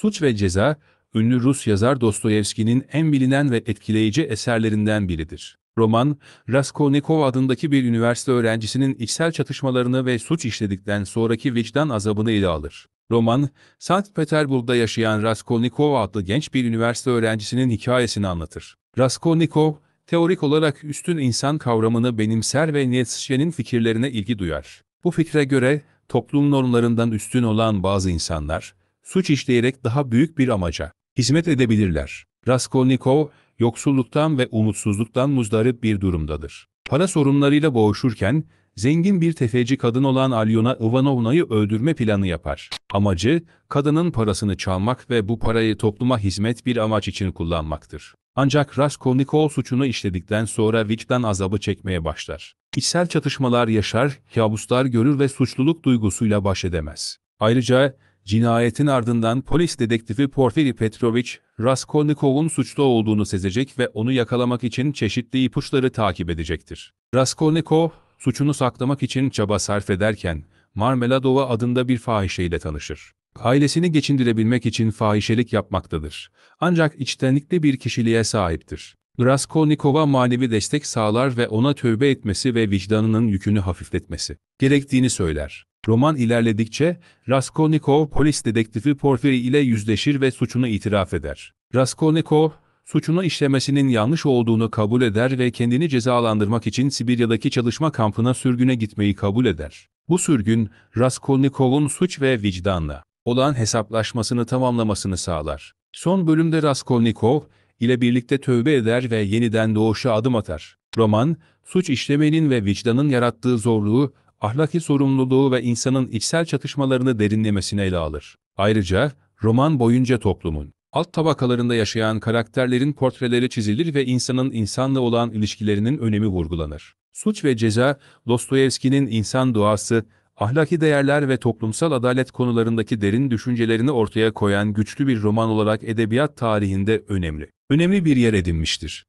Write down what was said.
Suç ve Ceza, ünlü Rus yazar Dostoyevski'nin en bilinen ve etkileyici eserlerinden biridir. Roman, Raskolnikov adındaki bir üniversite öğrencisinin içsel çatışmalarını ve suç işledikten sonraki vicdan azabını ele alır. Roman, Sankt Peterburg'da yaşayan Raskolnikov adlı genç bir üniversite öğrencisinin hikayesini anlatır. Raskolnikov, teorik olarak üstün insan kavramını benimser ve Nietzsche'nin fikirlerine ilgi duyar. Bu fikre göre, toplum normlarından üstün olan bazı insanlar, suç işleyerek daha büyük bir amaca hizmet edebilirler. Raskolnikov, yoksulluktan ve umutsuzluktan muzdarip bir durumdadır. Para sorunlarıyla boğuşurken, zengin bir tefeci kadın olan Alyona Ivanovna'yı öldürme planı yapar. Amacı, kadının parasını çalmak ve bu parayı topluma hizmet bir amaç için kullanmaktır. Ancak Raskolnikov suçunu işledikten sonra vicdan azabı çekmeye başlar. İçsel çatışmalar yaşar, kabuslar görür ve suçluluk duygusuyla baş edemez. Ayrıca Cinayetin ardından polis dedektifi Porfiri Petrovic, Raskolnikov'un suçlu olduğunu sezecek ve onu yakalamak için çeşitli ipuçları takip edecektir. Raskolnikov, suçunu saklamak için çaba sarf ederken, Marmeladova adında bir fahişeyle tanışır. Ailesini geçindirebilmek için fahişelik yapmaktadır. Ancak içtenlikli bir kişiliğe sahiptir. Raskolnikov'a manevi destek sağlar ve ona tövbe etmesi ve vicdanının yükünü hafifletmesi gerektiğini söyler. Roman ilerledikçe, Raskolnikov polis dedektifi Porfiri ile yüzleşir ve suçunu itiraf eder. Raskolnikov, suçunu işlemesinin yanlış olduğunu kabul eder ve kendini cezalandırmak için Sibirya'daki çalışma kampına sürgüne gitmeyi kabul eder. Bu sürgün, Raskolnikov'un suç ve vicdanla olan hesaplaşmasını tamamlamasını sağlar. Son bölümde Raskolnikov ile birlikte tövbe eder ve yeniden doğuşa adım atar. Roman, suç işlemenin ve vicdanın yarattığı zorluğu ahlaki sorumluluğu ve insanın içsel çatışmalarını derinlemesine ele alır. Ayrıca roman boyunca toplumun alt tabakalarında yaşayan karakterlerin portreleri çizilir ve insanın insanla olan ilişkilerinin önemi vurgulanır. Suç ve Ceza, Dostoyevski'nin insan doğası, ahlaki değerler ve toplumsal adalet konularındaki derin düşüncelerini ortaya koyan güçlü bir roman olarak edebiyat tarihinde önemli. Önemli bir yer edinmiştir.